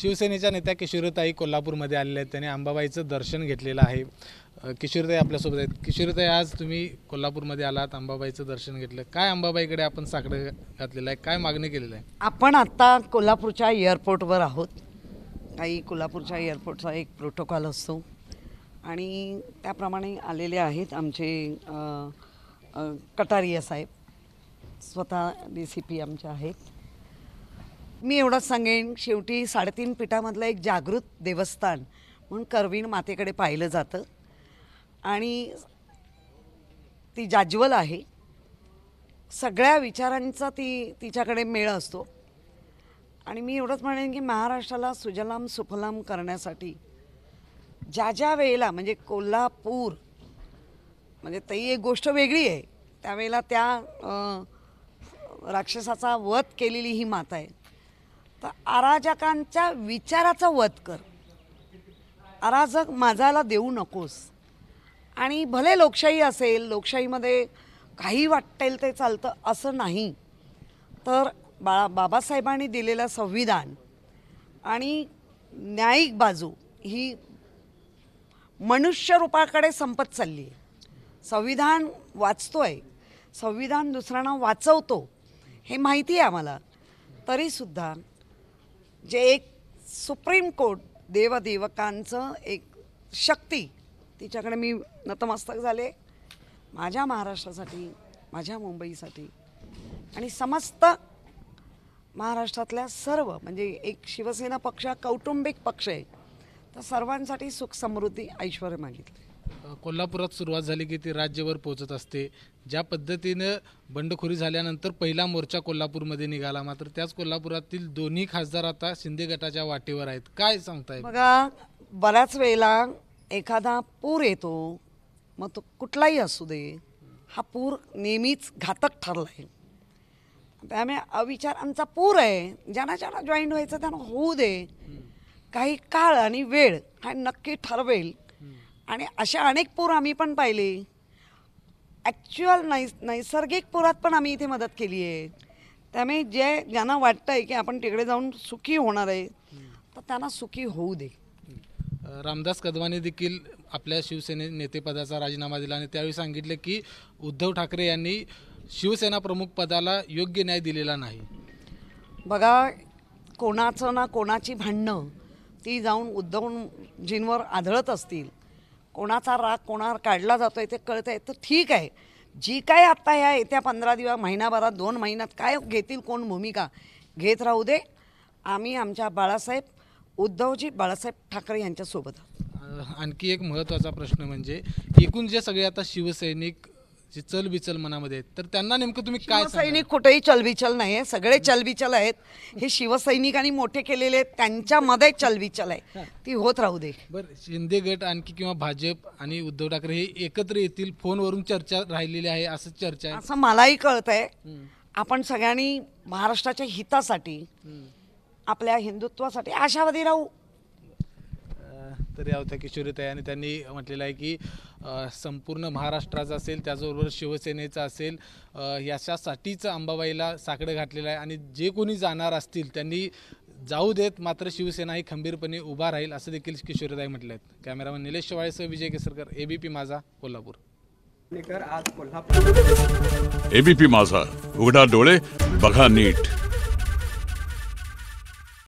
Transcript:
शिवसेनेच्या नेत्या किशोरताई कोल्हापूरमध्ये आलेल्या आहेत त्यांनी अंबाबाईचं दर्शन घेतलेलं आहे किशोरताई आपल्यासोबत आहेत किशोरताई आज तुम्ही कोल्हापूरमध्ये आलात अंबाबाईचं दर्शन घेतलं काय अंबाबाईकडे आपण साकडं घातलेलं आहे काय मागणी केलेलं आहे आपण आत्ता कोल्हापूरच्या एअरपोर्टवर आहोत काही कोल्हापूरच्या एअरपोर्टचा एक प्रोटोकॉल असतो आणि त्याप्रमाणे आलेले आहेत आमचे कटारिया साहेब स्वतः डी सी पी आमच्या आहेत मी एवढंच सांगेन शेवटी साडेतीन पिठामधलं एक जागृत देवस्थान म्हणून करवीण मातेकडे पाहिलं जातं आणि ती जाज्वल आहे सगळ्या विचारांचा ती तिच्याकडे मेळ असतो आणि मी एवढंच म्हणेन की महाराष्ट्राला सुजलाम सुफलाम करण्यासाठी ज्या ज्या वेळेला म्हणजे कोल्हापूर म्हणजे ती एक गोष्ट वेगळी आहे त्यावेळेला त्या राक्षसाचा वध केलेली ही माता आहे तर अराजकांच्या विचाराचा वध कर अराजक माझाला देऊ नकोस आणि भले लोकशाही असेल लोकशाहीमध्ये काही वाटेल ते चालतं असं नाही तर बा बाबासाहेबांनी दिलेलं संविधान आणि न्यायिक बाजू ही मनुष्यरूपाकडे संपत चालली आहे संविधान वाचतो आहे संविधान दुसऱ्यांना वाचवतो हे माहिती आहे आम्हाला तरीसुद्धा जे एक सुप्रीम कोर्ट देवदेवकांचं एक शक्ती तिच्याकडे मी नतमस्तक झाले माझ्या महाराष्ट्रासाठी माझ्या मुंबईसाठी आणि समस्त महाराष्ट्रातल्या सर्व म्हणजे एक शिवसेना पक्ष कौटुंबिक पक्ष आहे तर सर्वांसाठी सुख समृद्धी ऐश्वर मागितले कोल्हापुरात सुरुवात झाली की ती राज्यभर पोहोचत असते ज्या पद्धतीनं बंडखोरी झाल्यानंतर पहिला मोर्चा कोल्हापूरमध्ये निघाला मात्र त्याच कोल्हापुरातील दोन्ही खासदार आता शिंदे गटाच्या वाटेवर आहेत काय सांगताय बघा बऱ्याच वेळेला एखादा पूर येतो मग तो कुठलाही असू दे हा पूर नेहमीच घातक ठरला आहे त्यामुळे अविचार आमचा पूर आहे ज्यांना ज्यांना जॉईन व्हायचं त्यांना होऊ दे काही काळ आणि वेळ हा नक्की ठरवेल आणि अशा अनेक पूर आम्ही पण पाहिले ॲक्च्युअल नैस नैसर्गिक पुरात पण आम्ही इथे मदत केली आहे त्यामुळे जे ज्यांना वाटतं आहे की आपण तिकडे जाऊन सुखी होणार आहे तर त्यांना सुखी होऊ दे रामदास कदवाने देखील आपल्या शिवसेने नेतेपदाचा राजीनामा दिला आणि त्यावेळी सांगितले की उद्धव ठाकरे यांनी शिवसेना प्रमुख पदाला योग्य न्याय दिलेला नाही बघा कोणाचं ना कोणाची भांडणं ती जाऊन उद्धवजींवर आढळत असतील कोणाचा राग कोणावर काढला जातो आहे ते कळतं आहे तर ठीक आहे जी काय आत्ता या येत्या पंधरा दिवस महिनाभरात दोन महिन्यात काय घेतील कोण भूमिका घेत राहू दे आम्ही आमच्या बाळासाहेब उद्धवजी बाळासाहेब ठाकरे यांच्यासोबत आणखी एक महत्त्वाचा प्रश्न म्हणजे एकूण जे सगळे आता शिवसैनिक जी चलबिचल मनामध्ये आहेत तर त्यांना नेमकं तुम्ही काय सैनिक कुठेही चलबिचल नाही सगळे चलबिचल आहेत हे शिवसैनिकांनी मोठे केलेले आहेत त्यांच्यामध्ये चलबिचल आहे ती होत राहू दे बर शिंदे गट आणखी किंवा भाजप आणि उद्धव ठाकरे हे एकत्र येतील फोनवरून चर्चा राहिलेली आहे असं चर्चा आहे असं मलाही कळत आहे आपण सगळ्यांनी महाराष्ट्राच्या हितासाठी आपल्या हिंदुत्वासाठी आशावादी राहू तर या होत्या किशोरीताई आणि त्यांनी म्हटलेलं आहे की संपूर्ण महाराष्ट्राचा असेल त्याचबरोबर शिवसेनेचा असेल याच्यासाठीच अंबाबाईला साकडं घातलेलं आहे आणि जे कोणी जाणार असतील त्यांनी जाऊ देत मात्र शिवसेना ही खंबीरपणे उभा राहील असं देखील किशोरीताई म्हटले आहेत कॅमेरामन निलेश शेवाळेसह विजय केसरकर एबीपी माझा कोल्हापूर एबीपी माझा उघडा डोळे बघा नीट